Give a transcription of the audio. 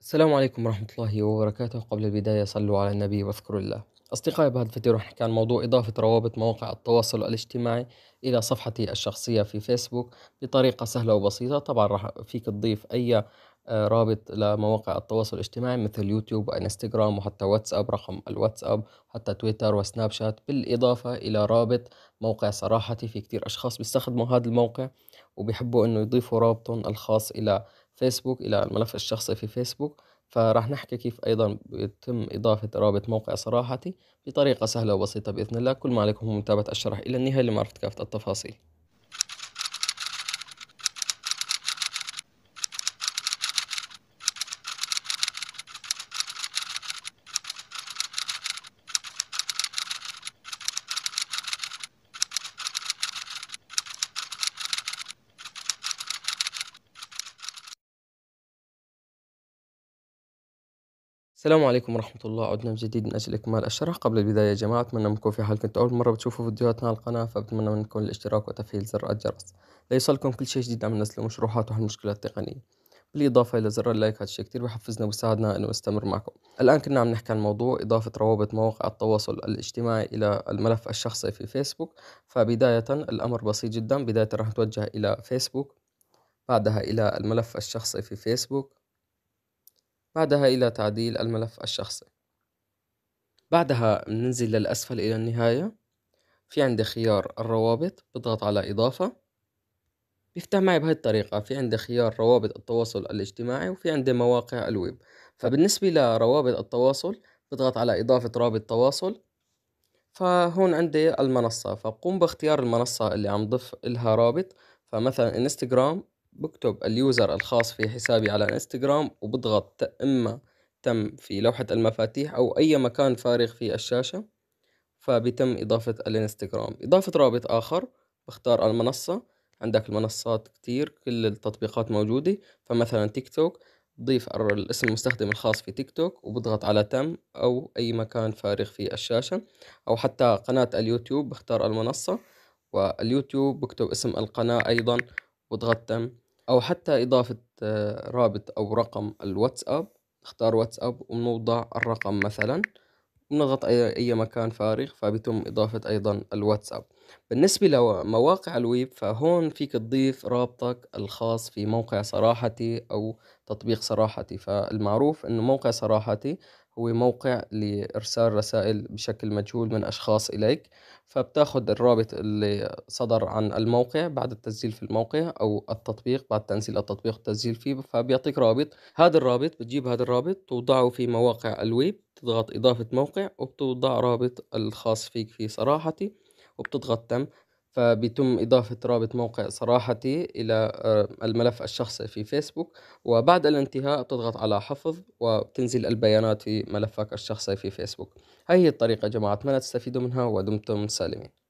السلام عليكم ورحمة الله وبركاته قبل البداية صلوا على النبي واذكروا الله أصدقائي بهذا الفيديو راح نحكي عن موضوع إضافة روابط مواقع التواصل الاجتماعي إلى صفحتي الشخصية في فيسبوك بطريقة سهلة وبسيطة طبعا راح فيك تضيف أي آه، رابط لمواقع التواصل الاجتماعي مثل يوتيوب وانستغرام وحتى واتساب رقم الواتساب حتى تويتر وسناب شات بالإضافة إلى رابط موقع صراحتي في كتير أشخاص بيستخدموا هذا الموقع وبيحبوا أنه يضيفوا رابطهم الخاص إلى فيسبوك إلى الملف الشخصي في فيسبوك فراح نحكي كيف أيضا يتم إضافة رابط موقع صراحتي بطريقة سهلة وبسيطة بإذن الله كل ما عليكم هو متابعة الشرح إلى النهاية لمعرفة كافة التفاصيل السلام عليكم ورحمة الله عدنا من جديد من أجل إكمال الشرح قبل البداية يا جماعة أتمنى منكم في حال كنت أول مرة بتشوفوا فيديوهاتنا على القناة فأتمنى منكم الاشتراك وتفعيل زر الجرس ليصلكم كل شيء جديد عم نسل المشروحات والمشكلات التقنية بالإضافة إلى زر اللايك هذا الشيء كتير بحفزنا وبساعدنا إنه نستمر معكم الآن كنا عم نحكي عن موضوع إضافة روابط مواقع التواصل الاجتماعي إلى الملف الشخصي في فيسبوك فبداية الأمر بسيط جدا بداية راح نتوجه إلى فيسبوك بعدها إلى الملف الشخصي في فيسبوك بعدها إلى تعديل الملف الشخصي بعدها بننزل للأسفل إلى النهاية في عندي خيار الروابط بضغط على إضافة بيفتح معي بهذه الطريقة في عندي خيار روابط التواصل الاجتماعي وفي عندي مواقع الويب فبالنسبة لروابط التواصل بضغط على إضافة رابط تواصل فهون عندي المنصة فقوم باختيار المنصة اللي عم ضف لها رابط فمثلا انستغرام بكتب اليوزر الخاص في حسابي على انستغرام وبضغط إما تم في لوحة المفاتيح أو أي مكان فارغ في الشاشة فبتم إضافة الانستغرام إضافة رابط آخر بختار المنصة عندك المنصات كتير كل التطبيقات موجودة فمثلا تيك توك ضيف الاسم المستخدم الخاص في تيك توك وبضغط على تم أو أي مكان فارغ في الشاشة أو حتى قناة اليوتيوب بختار المنصة واليوتيوب بكتب اسم القناة أيضا وضغط تم أو حتى إضافة آه، رابط أو رقم الواتساب نختار واتساب ونوضع الرقم مثلا ونضغط أي مكان فارغ فبتم إضافة أيضا الواتساب بالنسبة لمواقع الويب فهون فيك تضيف رابطك الخاص في موقع صراحتي أو تطبيق صراحتي فالمعروف أنه موقع صراحتي هو موقع لإرسال رسائل بشكل مجهول من أشخاص إليك فبتاخد الرابط اللي صدر عن الموقع بعد التسجيل في الموقع أو التطبيق بعد تنزيل التطبيق والتسجيل فيه فبيعطيك رابط هذا الرابط بتجيب هذا الرابط توضعه في مواقع الويب تضغط إضافة موقع وبتوضع رابط الخاص فيك في صراحتي وبتضغط تم فبيتم إضافة رابط موقع صراحتي إلى آه، الملف الشخصي في فيسبوك وبعد الانتهاء تضغط على حفظ وتنزل البيانات في ملفك الشخصي في فيسبوك هذه هي الطريقة يا جماعة أتمنى تستفيدوا منها ودمتم سالمين